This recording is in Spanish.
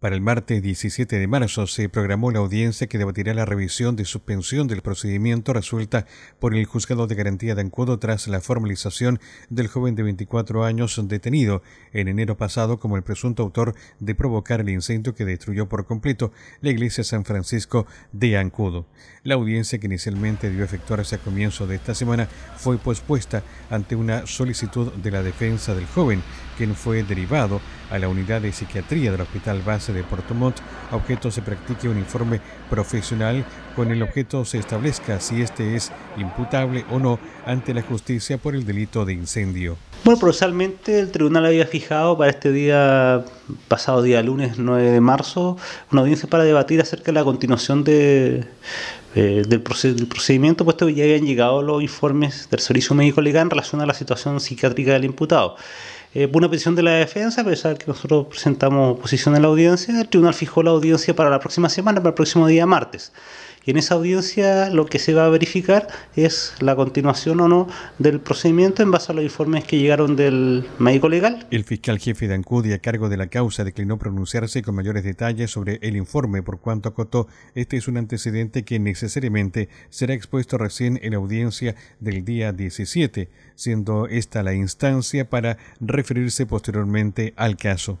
Para el martes 17 de marzo se programó la audiencia que debatirá la revisión de suspensión del procedimiento resuelta por el Juzgado de Garantía de Ancudo tras la formalización del joven de 24 años detenido en enero pasado como el presunto autor de provocar el incendio que destruyó por completo la iglesia San Francisco de Ancudo. La audiencia que inicialmente dio efectuarse a comienzo de esta semana fue pospuesta ante una solicitud de la defensa del joven, quien fue derivado a la unidad de psiquiatría del Hospital Base de Puerto objeto se practique un informe profesional con el objeto se establezca si este es imputable o no ante la justicia por el delito de incendio. Bueno, procesalmente el tribunal había fijado para este día, pasado día lunes 9 de marzo, una audiencia para debatir acerca de la continuación de, eh, del, procedimiento, puesto que ya habían llegado los informes del Servicio Médico Legal en relación a la situación psiquiátrica del imputado. Eh, una petición de la defensa, a pesar que nosotros presentamos posición en la audiencia, el tribunal fijó la audiencia para la próxima semana, para el próximo día martes en esa audiencia lo que se va a verificar es la continuación o no del procedimiento en base a los informes que llegaron del médico legal. El fiscal jefe de Ancudia, a cargo de la causa declinó pronunciarse con mayores detalles sobre el informe por cuanto acotó este es un antecedente que necesariamente será expuesto recién en la audiencia del día 17, siendo esta la instancia para referirse posteriormente al caso.